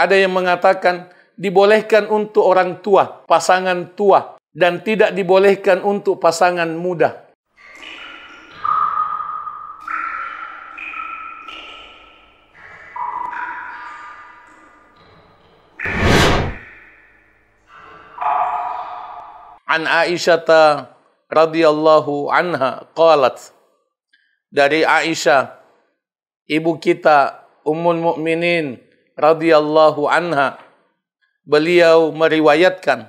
Ada yang mengatakan dibolehkan untuk orang tua, pasangan tua, dan tidak dibolehkan untuk pasangan muda. An Aisyah radhiyallahu anha qalat dari Aisyah ibu kita Ummul Mukminin radhiyallahu anha beliau meriwayatkan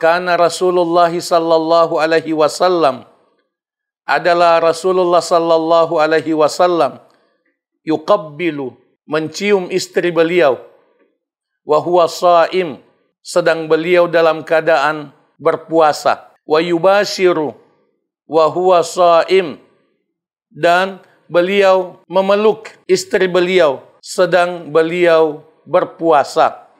karena Rasulullah sallallahu alaihi wasallam adalah Rasulullah sallallahu alaihi wasallam yuqabbilu mencium istri beliau wa huwa saim sedang beliau dalam keadaan berpuasa wa yubashiru wa huwa saim dan beliau memeluk istri beliau sedang beliau berpuasa.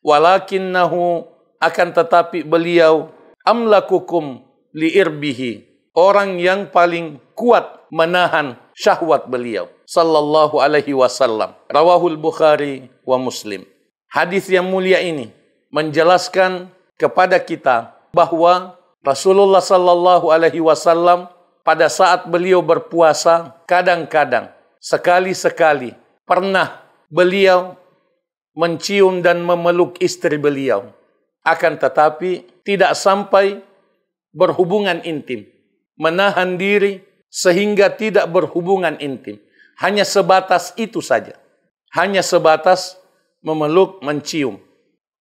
Walakinnahu akan tetapi beliau amlakukum liirbihi. Orang yang paling kuat menahan syahwat beliau. Sallallahu alaihi wasallam. Rawahul Bukhari wa Muslim. Hadis yang mulia ini menjelaskan kepada kita bahwa Rasulullah sallallahu alaihi wasallam pada saat beliau berpuasa kadang-kadang sekali-sekali Pernah beliau mencium dan memeluk istri beliau. Akan tetapi tidak sampai berhubungan intim. Menahan diri sehingga tidak berhubungan intim. Hanya sebatas itu saja. Hanya sebatas memeluk, mencium.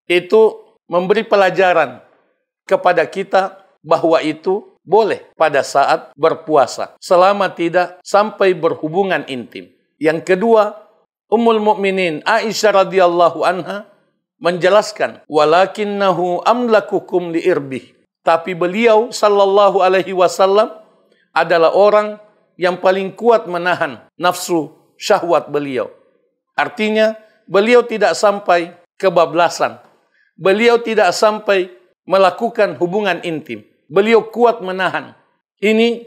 Itu memberi pelajaran kepada kita bahwa itu boleh pada saat berpuasa selama tidak sampai berhubungan intim. Yang kedua, Ummul Mukminin Aisyah radhiyallahu anha menjelaskan, "Walakinnahu amlakukum liirbih." Tapi beliau sallallahu alaihi wasallam adalah orang yang paling kuat menahan nafsu syahwat beliau. Artinya, beliau tidak sampai kebablasan. Beliau tidak sampai melakukan hubungan intim. Beliau kuat menahan. Ini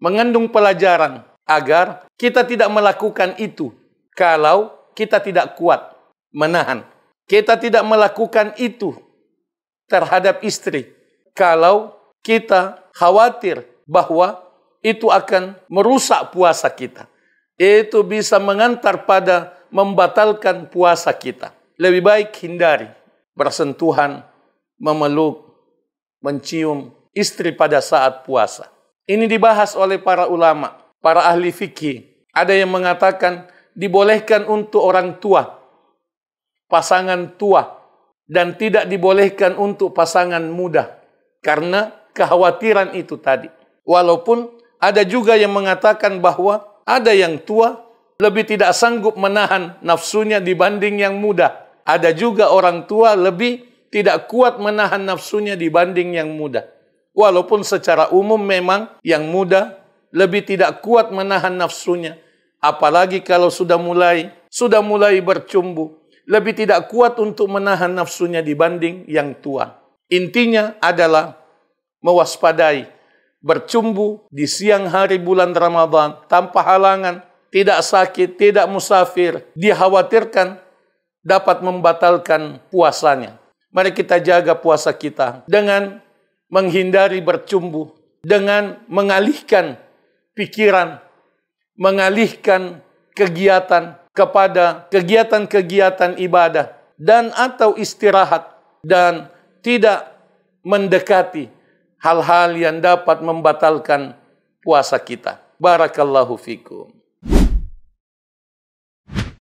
mengandung pelajaran agar kita tidak melakukan itu kalau kita tidak kuat menahan. Kita tidak melakukan itu terhadap istri kalau kita khawatir bahwa itu akan merusak puasa kita. Itu bisa mengantar pada membatalkan puasa kita. Lebih baik hindari bersentuhan, memeluk, mencium istri pada saat puasa. Ini dibahas oleh para ulama, para ahli fikih. Ada yang mengatakan dibolehkan untuk orang tua, pasangan tua, dan tidak dibolehkan untuk pasangan muda karena kekhawatiran itu tadi. Walaupun ada juga yang mengatakan bahwa ada yang tua lebih tidak sanggup menahan nafsunya dibanding yang muda. Ada juga orang tua lebih tidak kuat menahan nafsunya dibanding yang muda. Walaupun secara umum memang yang muda lebih tidak kuat menahan nafsunya Apalagi kalau sudah mulai, sudah mulai bercumbu. Lebih tidak kuat untuk menahan nafsunya dibanding yang tua. Intinya adalah mewaspadai bercumbu di siang hari bulan Ramadan tanpa halangan, tidak sakit, tidak musafir, dikhawatirkan dapat membatalkan puasanya. Mari kita jaga puasa kita dengan menghindari bercumbu, dengan mengalihkan pikiran mengalihkan kegiatan kepada kegiatan-kegiatan ibadah dan atau istirahat dan tidak mendekati hal-hal yang dapat membatalkan puasa kita. Barakallahu fikum.